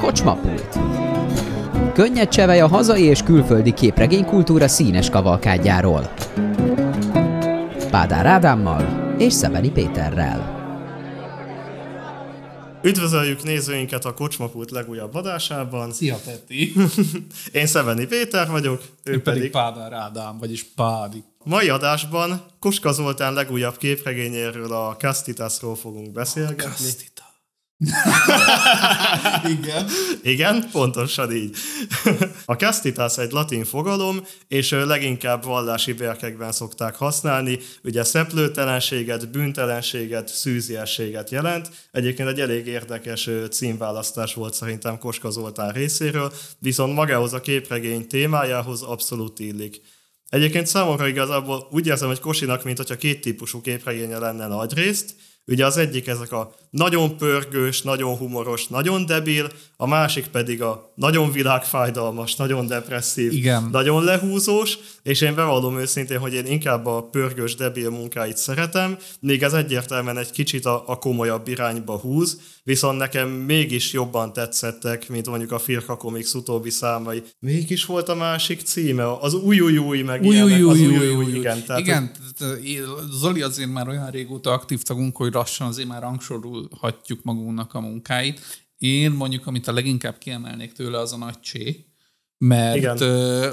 Kocsmapult Könnyed csevej a hazai és külföldi képregénykultúra színes kavalkádjáról. Pádár Ádámmal és Szebeni Péterrel. Üdvözöljük nézőinket a Kocsmapult legújabb adásában. Szia, Peti! Én Szeveni Péter vagyok, ő, ő pedig, pedig Pádár Ádám, vagyis Pádi. Mai adásban Kuska Zoltán legújabb képregényéről a Kastitaszról fogunk beszélgetni. Igen. Igen, pontosan így. A castitás egy latin fogalom, és leginkább vallási bérkekben szokták használni. Ugye szeplőtelenséget, bűntelenséget, szűziességet jelent. Egyébként egy elég érdekes címválasztás volt szerintem Koska Zoltán részéről, viszont magához a képregény témájához abszolút illik. Egyébként számomra igazából úgy érzem, hogy Kosinak, mint hogyha két típusú képregénye lenne nagy részt. Ugye az egyik ezek a nagyon pörgős, nagyon humoros, nagyon debil, a másik pedig a nagyon világfájdalmas, nagyon depresszív, Igen. nagyon lehúzós, és én bevallom őszintén, hogy én inkább a pörgős, debil munkáit szeretem, még ez egyértelműen egy kicsit a, a komolyabb irányba húz, viszont nekem mégis jobban tetszettek, mint mondjuk a Firka Comics utóbbi számai. Mégis volt a másik címe, az új új új meg új, ilyenek, új, az új, új, új, új, igen. Tehát igen, Zoli azért már olyan régóta aktív tagunk, hogy lassan azért már rangsorul hagyjuk magunknak a munkáit. Én mondjuk, amit a leginkább kiemelnék tőle, az a nagy csé, mert igen.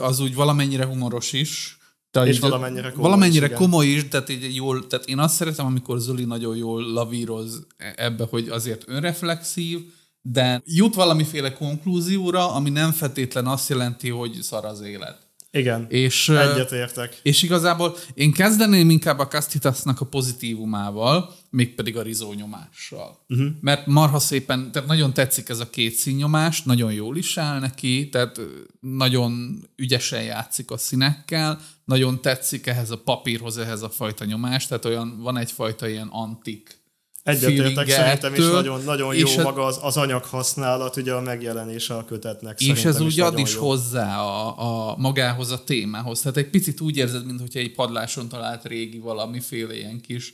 az úgy valamennyire humoros is, de és valamennyire komoly, valamennyire is, komoly is, tehát, így jól, tehát én azt szeretem, amikor Zoli nagyon jól lavíroz e, ebbe, hogy azért önreflexív, de jut valamiféle konklúzióra, ami nem feltétlen azt jelenti, hogy szar az élet. Igen, és, egyet értek. És igazából én kezdeném inkább a Castitasnak a pozitívumával, mégpedig a rizónyomással. Uh-huh. Mhm. Mert marha szépen, tehát nagyon tetszik ez a két színnyomás, nagyon jól is áll neki, tehát nagyon ügyesen játszik a színekkel, nagyon tetszik ehhez a papírhoz, ehhez a fajta nyomás, tehát olyan van egyfajta ilyen antik Egyetértek szerintem is nagyon, nagyon jó és hát maga az, az anyaghasználat, ugye a megjelenése a kötetnek. És ez úgy ad is jó. hozzá a, a magához, a témához. Tehát egy picit úgy érzed, mintha egy padláson talált régi valamiféle ilyen kis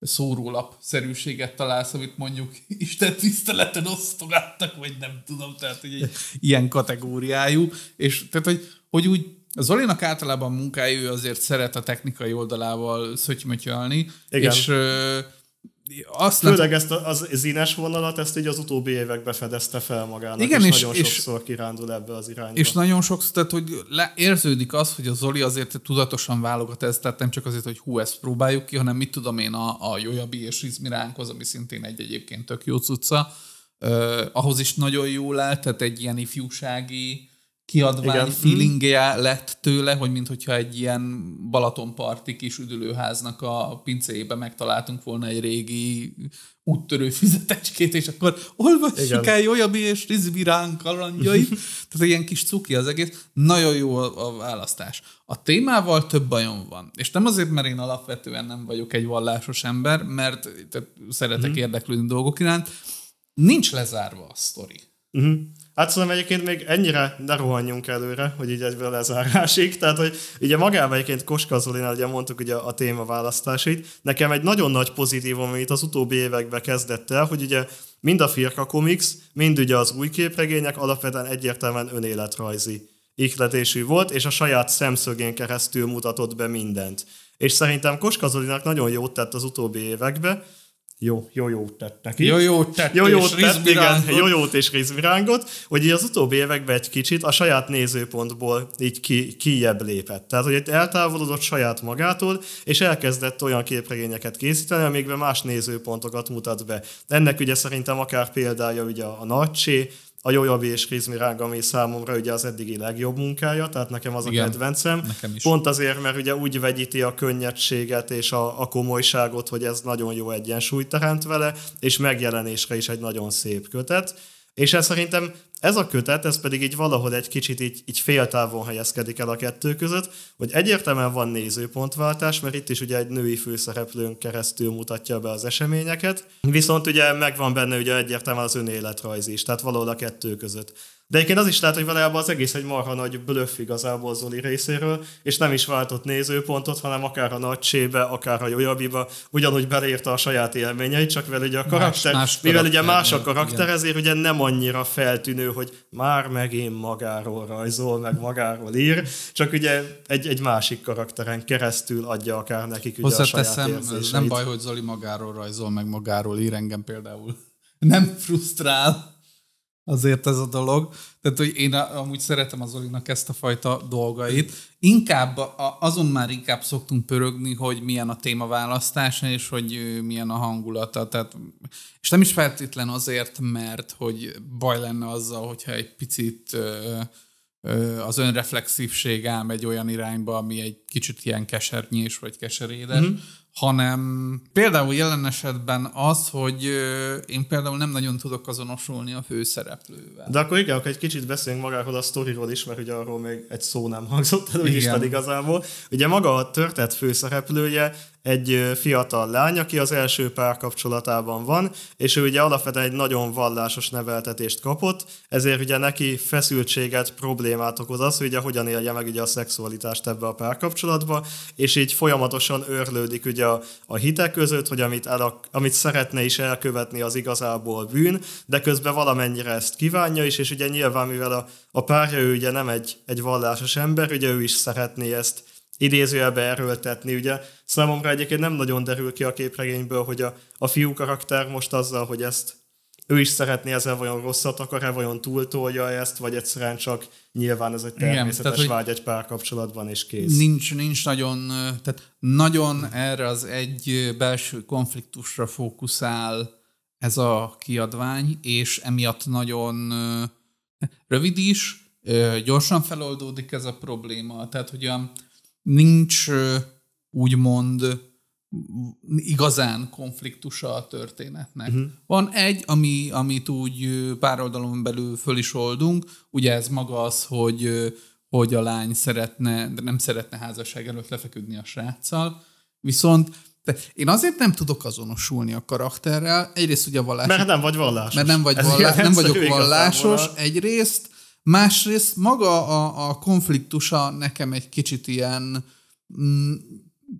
szórólap-szerűséget találsz, amit mondjuk Isten tiszteleten osztogattak, vagy nem tudom, tehát hogy egy ilyen kategóriájú, és tehát, hogy, hogy úgy a Zolinak általában munkája, ő azért szeret a technikai oldalával szötymötyölni, és azt Főleg nem... ezt az zínes vonalat, ezt így az utóbbi években fedezte fel magának, igen, és, és nagyon és, sokszor kirándul ebbe az irányba. És nagyon sokszor, tehát hogy le, érződik az, hogy a Zoli azért tudatosan válogat ezt, tehát nem csak azért, hogy hú, ezt próbáljuk ki, hanem mit tudom én a, a Jojabi és Rizmiránkhoz, ami szintén egy egyébként tök jó cucca, uh, ahhoz is nagyon jól áll, tehát egy ilyen ifjúsági kiadvány Igen. feelingje lett tőle, hogy mintha egy ilyen Balatonparti kis üdülőháznak a pincéjébe megtaláltunk volna egy régi úttörő fizetecskét, és akkor olvassuk el Jojami és Rizvirán kalandjait. Tehát ilyen kis cuki az egész. Nagyon jó a, választás. A témával több bajom van. És nem azért, mert én alapvetően nem vagyok egy vallásos ember, mert tehát szeretek mm. érdeklődni dolgok iránt. Nincs lezárva a sztori. Mm. Hát szerintem egyébként még ennyire ne rohanjunk előre, hogy így egyből lezárásig. Tehát, hogy ugye magában egyébként Koska Zolina, ugye mondtuk ugye a téma választásait, Nekem egy nagyon nagy pozitív, amit az utóbbi években kezdett el, hogy ugye mind a Firka Comics, mind ugye az új képregények alapvetően egyértelműen önéletrajzi ikletésű volt, és a saját szemszögén keresztül mutatott be mindent. És szerintem Koska Zolinak nagyon jót tett az utóbbi években, jó, jó jót tett neki. Jó jót tett, jó jót és tett, igen, jó jót és rizvirángot, hogy így az utóbbi években egy kicsit a saját nézőpontból így ki, kijebb lépett. Tehát, hogy eltávolodott saját magától, és elkezdett olyan képregényeket készíteni, amikben más nézőpontokat mutat be. Ennek ugye szerintem akár példája ugye a nagysé, a Jojavi és Rizmi Rága, ami számomra ugye az eddigi legjobb munkája, tehát nekem az Igen, a kedvencem. Pont azért, mert ugye úgy vegyíti a könnyedséget és a, a komolyságot, hogy ez nagyon jó egyensúlyt teremt vele, és megjelenésre is egy nagyon szép kötet. És ez szerintem ez a kötet, ez pedig így valahol egy kicsit így, így féltávon helyezkedik el a kettő között, hogy egyértelműen van nézőpontváltás, mert itt is ugye egy női főszereplőn keresztül mutatja be az eseményeket, viszont ugye megvan benne ugye egyértelműen az önéletrajz is, tehát valahol a kettő között. De egyébként az is lehet, hogy valójában az egész egy marha nagy blöff igazából Zoli részéről, és nem is váltott nézőpontot, hanem akár a nagycsébe, akár a jójabiba, ugyanúgy beleírta a saját élményeit, csak vele ugye a karakter, más, más mivel ugye más a karakter, igen. ezért ugye nem annyira feltűnő, hogy már én magáról rajzol, meg magáról ír, csak ugye egy, egy másik karakteren keresztül adja akár nekik ugye a saját érzéseit. nem baj, hogy Zoli magáról rajzol, meg magáról ír engem például. Nem frusztrál azért ez a dolog. Tehát, hogy én amúgy szeretem az Olinak ezt a fajta dolgait. Inkább a, azon már inkább szoktunk pörögni, hogy milyen a témaválasztás, és hogy milyen a hangulata. Tehát, és nem is feltétlen azért, mert hogy baj lenne azzal, hogyha egy picit az önreflexívség elmegy olyan irányba, ami egy kicsit ilyen kesernyés vagy keserédes, mm-hmm hanem például jelen esetben az, hogy én például nem nagyon tudok azonosulni a főszereplővel. De akkor igen, akkor egy kicsit beszéljünk magáról a sztoriról is, mert ugye arról még egy szó nem hangzott el, úgyis pedig igazából. Ugye maga a történet főszereplője egy fiatal lány, aki az első párkapcsolatában van, és ő ugye alapvetően egy nagyon vallásos neveltetést kapott, ezért ugye neki feszültséget, problémát okoz az, hogy ugye hogyan élje meg ugye a szexualitást ebbe a párkapcsolatba, és így folyamatosan őrlődik ugye a, a hitek között, hogy amit, el, amit szeretne is elkövetni az igazából bűn, de közben valamennyire ezt kívánja is, és ugye nyilván mivel a, a párja ő ugye nem egy, egy vallásos ember, ugye ő is szeretné ezt idézőjelbe erőltetni, ugye számomra egyébként nem nagyon derül ki a képregényből, hogy a, a fiú karakter most azzal, hogy ezt ő is szeretné ezzel vajon rosszat akar-e, vajon túltolja ezt, vagy egyszerűen csak nyilván ez egy természetes Igen, tehát, vágy egy kapcsolatban és kész. Nincs, nincs nagyon, tehát nagyon erre az egy belső konfliktusra fókuszál ez a kiadvány, és emiatt nagyon rövid is, gyorsan feloldódik ez a probléma, tehát hogy a, nincs úgymond igazán konfliktusa a történetnek. Uh-huh. Van egy, ami, amit úgy pár oldalon belül föl is oldunk, ugye ez maga az, hogy, hogy a lány szeretne, de nem szeretne házasság előtt lefeküdni a sráccal, viszont de én azért nem tudok azonosulni a karakterrel, egyrészt ugye a vallás. Mert hát nem vagy vallásos. Mert nem vagy vallás, nem vagyok vallásos, egyrészt, Másrészt maga a, a konfliktusa nekem egy kicsit ilyen mm,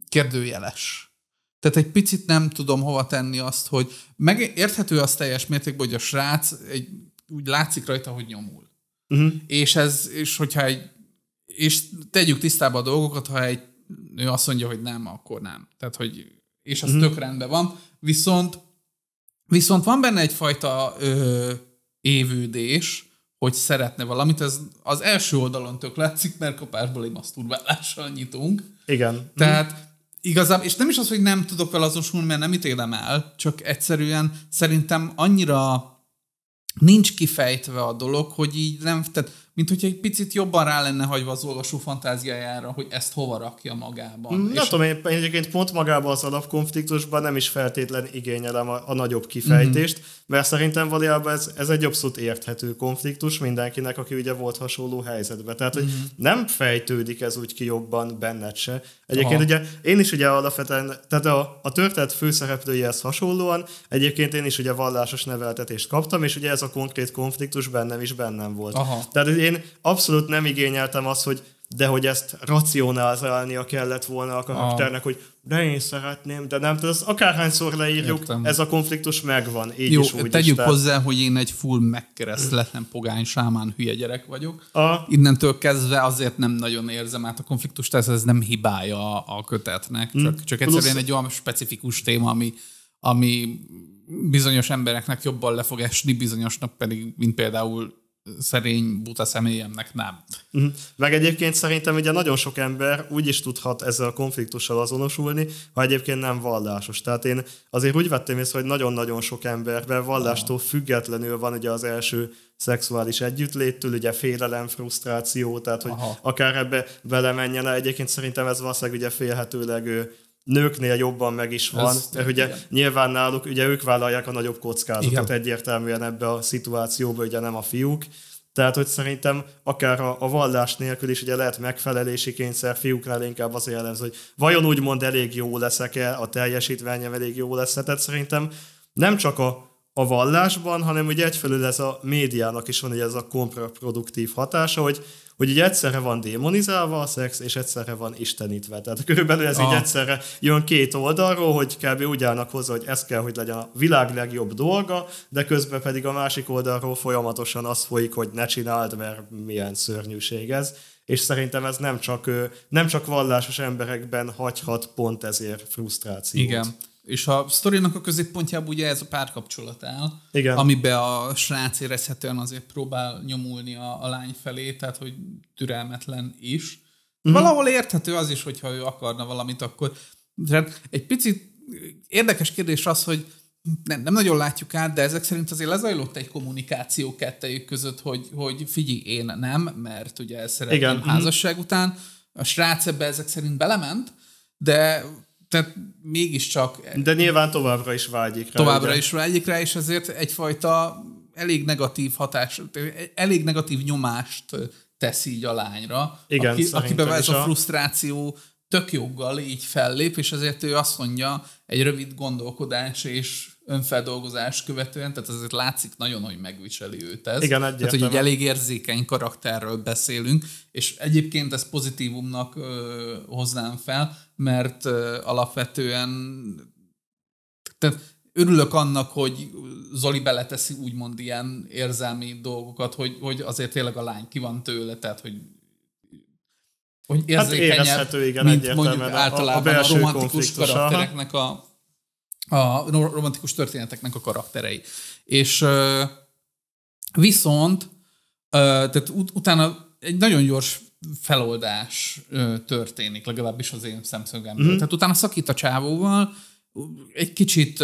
kérdőjeles. Tehát egy picit nem tudom hova tenni azt, hogy megérthető az teljes mértékben, hogy a srác egy, úgy látszik rajta, hogy nyomul. Uh-huh. És ez, és hogyha egy, és tegyük tisztába a dolgokat, ha egy nő azt mondja, hogy nem, akkor nem. Tehát, hogy, és az uh-huh. tök rendben van. Viszont, viszont van benne egyfajta ö, évődés, hogy szeretne valamit, ez az első oldalon tök látszik, mert kapásból egy maszturbálással nyitunk. Igen. Tehát mm. igazából, és nem is az, hogy nem tudok vele azonosulni, mert nem ítélem el, csak egyszerűen szerintem annyira nincs kifejtve a dolog, hogy így nem, tehát mint hogyha egy picit jobban rá lenne hagyva az olvasó fantáziájára, hogy ezt hova rakja magában. Nem és tudom, én egyébként pont magában az alapkonfliktusban nem is feltétlen igényelem a, a nagyobb kifejtést, uh-huh. mert szerintem valójában ez, ez egy abszolút érthető konfliktus mindenkinek, aki ugye volt hasonló helyzetben. Tehát, hogy uh-huh. nem fejtődik ez úgy ki jobban benned se. Egyébként Aha. ugye én is ugye alapvetően, tehát a, a történet főszereplőjehez hasonlóan, egyébként én is ugye vallásos neveltetést kaptam, és ugye ez a konkrét konfliktus bennem is bennem volt. Aha. Tehát én abszolút nem igényeltem azt, hogy de hogy ezt racionalizálnia kellett volna a karakternek, ah. hogy de én szeretném, de nem, tehát akárhányszor leírjuk, Értem. ez a konfliktus megvan, így Jó, is, úgy tegyük is, hozzá, hogy én egy full megkeresztletlen pogány sámán hülye gyerek vagyok. A... Innentől kezdve azért nem nagyon érzem át a konfliktust, ez, ez nem hibája a kötetnek, mm. csak, hmm. csak egyszerűen Plusz... egy olyan specifikus téma, ami, ami bizonyos embereknek jobban le fog esni, bizonyosnak pedig, mint például szerény, buta személyemnek nem. Mhm. Meg egyébként szerintem ugye nagyon sok ember úgy is tudhat ezzel a konfliktussal azonosulni, ha egyébként nem vallásos. Tehát én azért úgy vettem észre, hogy nagyon-nagyon sok emberben vallástól függetlenül van ugye az első szexuális együttléttől, ugye félelem, frusztráció, tehát hogy Aha. akár ebbe menjen, el. Egyébként szerintem ez valószínűleg ugye félhetőleg nőknél jobban meg is van. Ez, ugye igen. nyilván náluk, ugye ők vállalják a nagyobb kockázatot igen. egyértelműen ebbe a szituációba, ugye nem a fiúk. Tehát, hogy szerintem akár a, a vallás nélkül is ugye lehet megfelelési kényszer, fiúknál inkább az jellemző, hogy vajon úgymond elég jó leszek-e, a teljesítményem elég jó lesz Tehát szerintem nem csak a, a vallásban, hanem ugye egyfelől ez a médiának is van ugye ez a kontraproduktív hatása, hogy hogy így egyszerre van démonizálva a szex, és egyszerre van istenítve. Tehát körülbelül ez a. így egyszerre jön két oldalról, hogy kb. úgy állnak hozzá, hogy ez kell, hogy legyen a világ legjobb dolga, de közben pedig a másik oldalról folyamatosan az folyik, hogy ne csináld, mert milyen szörnyűség ez és szerintem ez nem csak, nem csak vallásos emberekben hagyhat pont ezért frusztrációt. Igen. És a sztorinak a középpontjában ugye ez a párkapcsolat áll, Igen. amiben a srác érezhetően azért próbál nyomulni a, a lány felé, tehát hogy türelmetlen is. Mm. Valahol érthető az is, hogyha ő akarna valamit, akkor... Tehát egy picit érdekes kérdés az, hogy nem, nem nagyon látjuk át, de ezek szerint azért lezajlott egy kommunikáció kettejük között, hogy, hogy figyelj, én nem, mert ugye szeretném Igen. Mhm. házasság mm. után. A srác ebbe ezek szerint belement, de tehát mégiscsak... De nyilván továbbra is vágyik rá. Továbbra ugye? is vágyik rá, és ezért egyfajta elég negatív hatás, elég negatív nyomást tesz így a lányra. Igen, aki, akiben ez a frusztráció tök joggal így fellép, és ezért ő azt mondja, egy rövid gondolkodás és önfeldolgozás követően, tehát azért látszik nagyon, hogy megviseli őt ez. Igen, egyértelmű. Tehát, hogy egy elég érzékeny karakterről beszélünk, és egyébként ezt pozitívumnak ö, hoznám fel, mert ö, alapvetően tehát örülök annak, hogy Zoli beleteszi úgymond ilyen érzelmi dolgokat, hogy, hogy azért tényleg a lány ki van tőle, tehát hogy hogy hát érzékenyebb, hát igen, mint mondjuk általában a, a, a romantikus karaktereknek a a romantikus történeteknek a karakterei. És viszont, tehát ut- utána egy nagyon gyors feloldás történik, legalábbis az én szemszögemből. Mm. Tehát utána szakít a csávóval, egy kicsit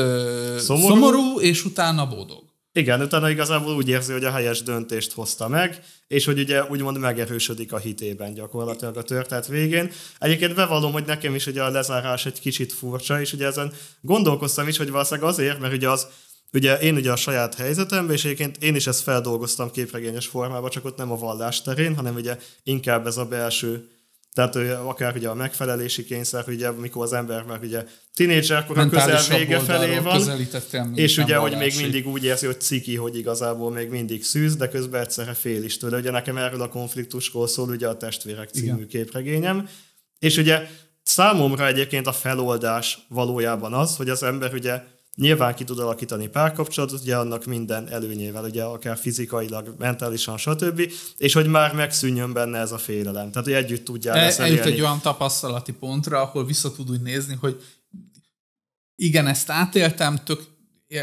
szomorú, szomorú és utána boldog. Igen, utána igazából úgy érzi, hogy a helyes döntést hozta meg, és hogy ugye úgymond megerősödik a hitében gyakorlatilag a történet végén. Egyébként bevallom, hogy nekem is ugye a lezárás egy kicsit furcsa, és ugye ezen gondolkoztam is, hogy valószínűleg azért, mert ugye az Ugye én ugye a saját helyzetemben, és egyébként én is ezt feldolgoztam képregényes formában, csak ott nem a vallás terén, hanem ugye inkább ez a belső tehát akár ugye a megfelelési kényszer, ugye, mikor az ember már ugye tinédzser, akkor a közel vége felé van, és ugye, hogy még mindig úgy érzi, hogy ciki, hogy igazából még mindig szűz, de közben egyszerre fél is tőle. Ugye nekem erről a konfliktusról szól ugye a testvérek című Igen. képregényem, és ugye számomra egyébként a feloldás valójában az, hogy az ember ugye Nyilván ki tud alakítani párkapcsolatot, ugye annak minden előnyével, ugye akár fizikailag, mentálisan, stb. És hogy már megszűnjön benne ez a félelem. Tehát, hogy együtt tudjál e, Eljut egy olyan tapasztalati pontra, ahol vissza tud úgy nézni, hogy igen, ezt átéltem, tök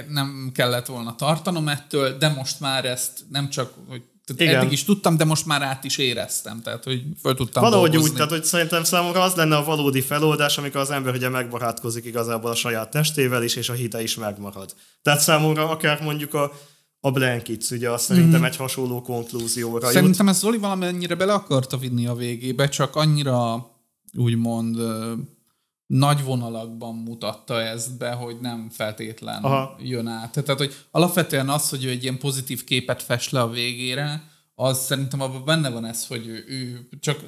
nem kellett volna tartanom ettől, de most már ezt nem csak, hogy tehát Igen. eddig is tudtam, de most már át is éreztem, tehát hogy föl tudtam Valahogy dolgozni. úgy, tehát hogy szerintem számomra az lenne a valódi feloldás, amikor az ember ugye megbarátkozik igazából a saját testével is, és a hite is megmarad. Tehát számomra akár mondjuk a a Blankitz, ugye azt mhm. szerintem mm. egy hasonló konklúzióra Szerintem jut. ez Zoli valamennyire bele akarta vinni a végébe, csak annyira úgymond nagy vonalakban mutatta ezt be, hogy nem feltétlen Aha. jön át. Tehát, hogy alapvetően az, hogy ő egy ilyen pozitív képet fest le a végére, az szerintem abban benne van ez, hogy ő, ő csak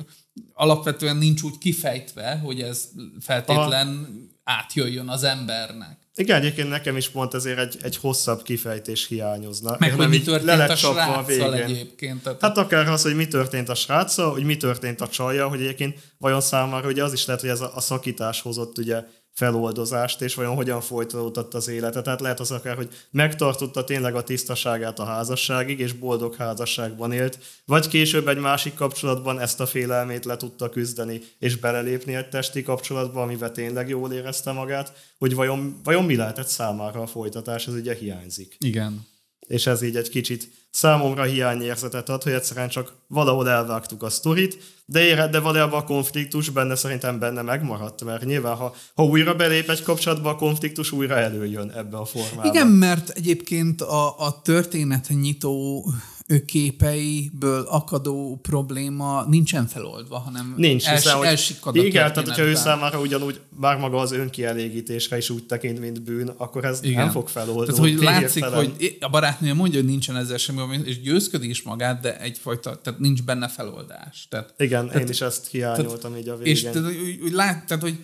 alapvetően nincs úgy kifejtve, hogy ez feltétlen Aha átjöjjön az embernek. Igen, egyébként nekem is pont ezért egy, egy hosszabb kifejtés hiányozna. Meg, hogy mi történt a sráccal egyébként. Tehát... Hát akár az, hogy mi történt a sráccal, hogy mi történt a csajjal, hogy egyébként vajon számára ugye az is lehet, hogy ez a, a szakítás hozott ugye feloldozást, és vajon hogyan folytatódott az élete. Tehát lehet az akár, hogy megtartotta tényleg a tisztaságát a házasságig, és boldog házasságban élt, vagy később egy másik kapcsolatban ezt a félelmét le tudta küzdeni, és belelépni egy testi kapcsolatba, amivel tényleg jól érezte magát, hogy vajon, vajon mi lehetett számára a folytatás, ez ugye hiányzik. Igen. És ez így egy kicsit számomra hiányérzetet ad, hogy egyszerűen csak valahol elvágtuk a sztorit, de, ére, de valójában a konfliktus benne szerintem benne megmaradt, mert nyilván, ha, ha újra belép egy kapcsolatba, a konfliktus újra előjön ebbe a formába Igen, mert egyébként a, a történet nyitó ő képeiből akadó probléma nincsen feloldva, hanem Nincs, els, hiszen, hogy elsikkad Igen, tehát hogyha ő számára ugyanúgy bár maga az önkielégítésre is úgy tekint, mint bűn, akkor ez igen. nem fog feloldni. Tehát, hogy látszik, értelem. hogy a barátnője mondja, hogy nincsen ezzel semmi, és győzködik is magát, de egyfajta, tehát nincs benne feloldás. Tehát, igen, tehát, én is ezt hiányoltam így a végén. És tehát, úgy, úgy lát, tehát, hogy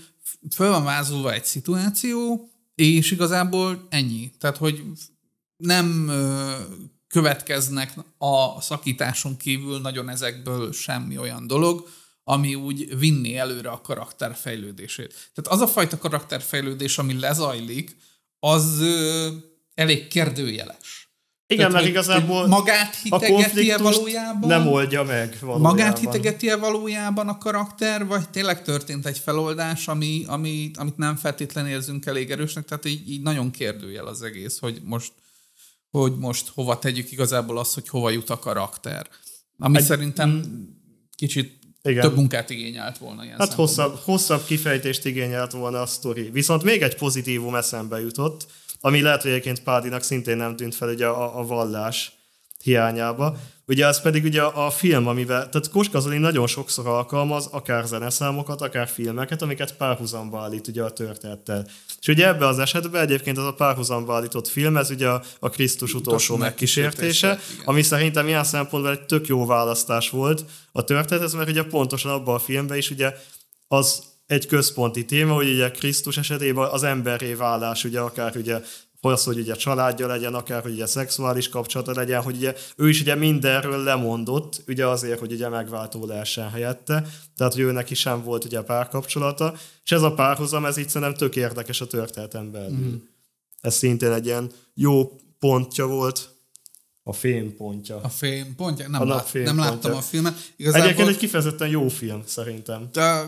föl van vázolva egy szituáció, és igazából ennyi. Tehát, hogy nem következnek a szakításon kívül nagyon ezekből semmi olyan dolog, ami úgy vinni előre a karakterfejlődését. Tehát az a fajta karakterfejlődés, ami lezajlik, az ö, elég kérdőjeles. Igen, Tehát, mert igazából hogy magát hitegeti -e valójában? Nem oldja meg valójában. Magát hitegeti -e valójában a karakter, vagy tényleg történt egy feloldás, ami, ami, amit nem feltétlenül érzünk elég erősnek? Tehát így, így nagyon kérdőjel az egész, hogy most hogy most hova tegyük igazából azt, hogy hova jut a karakter. Ami Egy, szerintem kicsit igen. több munkát igényelt volna ilyen Hát hosszabb, hosszabb kifejtést igényelt volna a sztori. Viszont még egy pozitívum eszembe jutott, ami lehet, hogy egyébként Pádinak szintén nem tűnt fel ugye a, a vallás hiányába. Ugye ez pedig ugye a, a film, amivel, tehát Koska Zoli nagyon sokszor alkalmaz akár zeneszámokat, akár filmeket, amiket párhuzamba állít ugye a történettel. És ugye ebbe az esetben egyébként az a párhuzamba állított film, ez ugye a, a Krisztus utolsó megkísértése, megkísértése ami szerintem ilyen szempontból egy tök jó választás volt a történethez, mert ugye pontosan abban a filmben is ugye az egy központi téma, hogy ugye Krisztus esetében az emberré válás, ugye akár ugye hogy az, hogy ugye családja legyen, akár hogy ugye szexuális kapcsolata legyen, hogy ugye ő is ugye mindenről lemondott, ugye azért, hogy ugye megváltó lehessen helyette, tehát hogy ő is sem volt ugye párkapcsolata, és ez a párhuzam, ez így szerintem tök érdekes a történetem belül. Mm. Ez szintén egy ilyen jó pontja volt a fém pontja. A fém pontja? Nem, a lát, fém nem pontja. láttam a filmet. Igazából Egyébként egy kifejezetten jó film, szerintem. De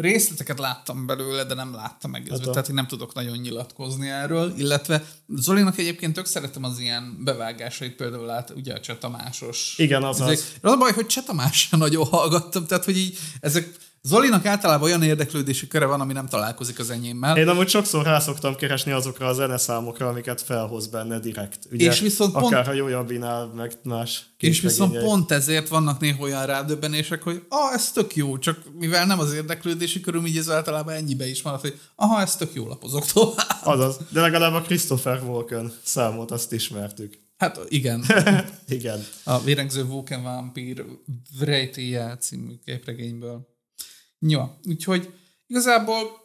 részleteket láttam belőle, de nem láttam meg, hát a... tehát én nem tudok nagyon nyilatkozni erről, illetve Zolinak egyébként tök szeretem az ilyen bevágásait, például lát ugye a Csatamásos. Igen, az az. Az a baj, hogy Csatamásra nagyon hallgattam, tehát hogy így ezek Zolinak általában olyan érdeklődési köre van, ami nem találkozik az enyémmel. Én amúgy sokszor rá szoktam keresni azokra a zeneszámokra, amiket felhoz benne direkt. Ugye, és viszont akár pont... ha jobbinál, meg más És viszont pont ezért vannak néha olyan rádöbbenések, hogy ah, ez tök jó, csak mivel nem az érdeklődési körül, így ez általában ennyibe is van, hogy aha, ez tök jó lapozok tovább. Azaz, de legalább a Christopher Walken számot azt ismertük. Hát igen. igen. A vérengző Vulcan Vampír Vrejtéje című képregényből. Ja, úgyhogy igazából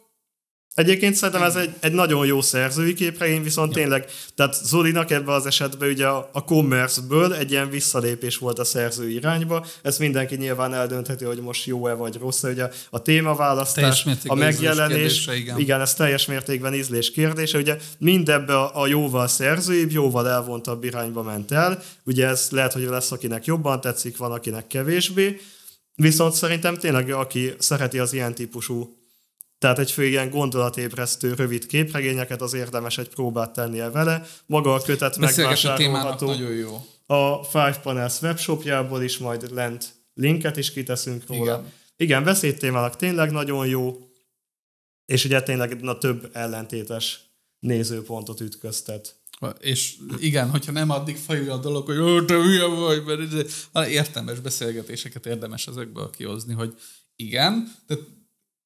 Egyébként szerintem ez egy, egy nagyon jó szerzői képregény, viszont ja. tényleg, tehát Zolinak ebben az esetben ugye a, a commerce-ből egy ilyen visszalépés volt a szerző irányba, ezt mindenki nyilván eldöntheti, hogy most jó-e vagy rossz -e. ugye a témaválasztás, a megjelenés, kérdése, igen. igen, ez teljes mértékben ízlés kérdése, ugye mindebbe a, a jóval szerzőibb, jóval elvontabb irányba ment el, ugye ez lehet, hogy lesz, akinek jobban tetszik, van, akinek kevésbé, Viszont szerintem tényleg, aki szereti az ilyen típusú, tehát egy fő ilyen gondolatébresztő rövid képregényeket, az érdemes egy próbát tennie vele. Maga a kötet megvásárolható. nagyon jó. A Five Panels webshopjából is majd lent linket is kiteszünk róla. Igen, Igen beszédtémának tényleg nagyon jó, és ugye tényleg na, több ellentétes nézőpontot ütköztet. És igen, hogyha nem addig fajul a dolog, hogy te hülye vagy, mert izé- értelmes beszélgetéseket érdemes ezekből kihozni, hogy igen, tehát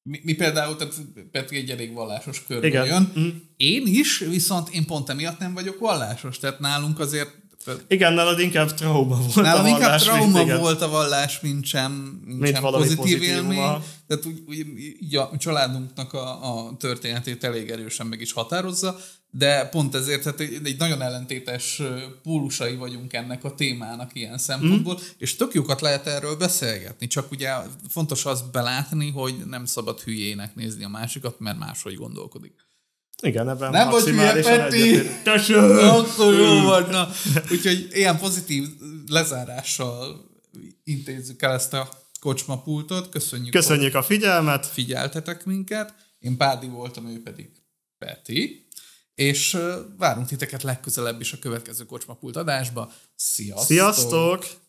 mi, mi például, tehát Petri egy elég vallásos körben jön. Mm. Én is, viszont én pont emiatt nem vagyok vallásos. Tehát nálunk azért igen, nálad inkább trauma volt nálad a vallás. inkább trauma mint, volt a vallás, mint sem, mint mint sem pozitív, pozitív élmény. A... Tehát úgy, úgy, így a családunknak a, a történetét elég erősen meg is határozza, de pont ezért tehát egy, egy nagyon ellentétes pólusai vagyunk ennek a témának ilyen mhm. szempontból, mm. és tök jókat lehet erről beszélgetni, csak ugye fontos az belátni, hogy nem szabad hülyének nézni a másikat, mert máshogy gondolkodik. Igen, ebben nem vagy hülye, Peti! Akkor jó vagy, na. Úgyhogy ilyen pozitív lezárással intézzük el ezt a kocsmapultot. Köszönjük, Köszönjük a figyelmet! Figyeltetek minket. Én Pádi voltam, ő pedig Peti. És várunk titeket legközelebb is a következő kocsmapult adásba. Sziasztok! Sziasztok!